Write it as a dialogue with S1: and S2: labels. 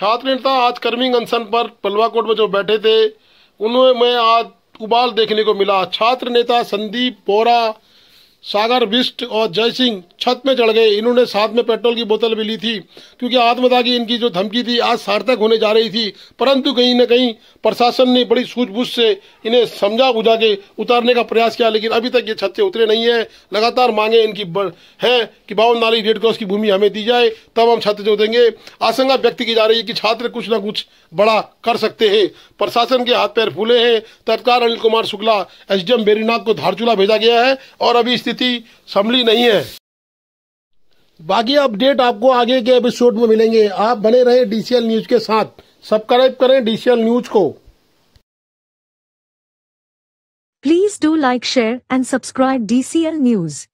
S1: छात्र नेता आज कर्मिंग अनशन पर पलवा कोट में जो बैठे थे मैं आज उबाल देखने को मिला छात्र नेता संदीप बोरा सागर बिष्ट और जय सिंह छत में चढ़ गए इन्होंने साथ में पेट्रोल की बोतल भी ली थी क्योंकि आत्मदा की इनकी जो धमकी थी आज सार्थक होने जा रही थी परंतु कहीं ना कहीं प्रशासन ने बड़ी सूझबूझ से इन्हें समझा बुझा के उतारने का प्रयास किया लेकिन अभी तक ये छत से उतरे नहीं है लगातार मांगे इनकी है कि बावन नाली रेड क्रॉस की भूमि हमें दी जाए तब हम छत से उतरेंगे आशंका व्यक्त की जा रही है कि छात्र कुछ ना कुछ बड़ा कर सकते हैं प्रशासन के हाथ पैर फूले हैं तत्काल अनिल कुमार शुक्ला एसडीएम बेरीनाग को धारचूला भेजा गया है और अभी स्थिति संभली नहीं है बाकी अपडेट आपको आगे के एपिसोड में मिलेंगे आप बने रहें डीसीएल न्यूज के साथ सब्सक्राइब करें डीसीएल न्यूज को please do like share and subscribe DCL news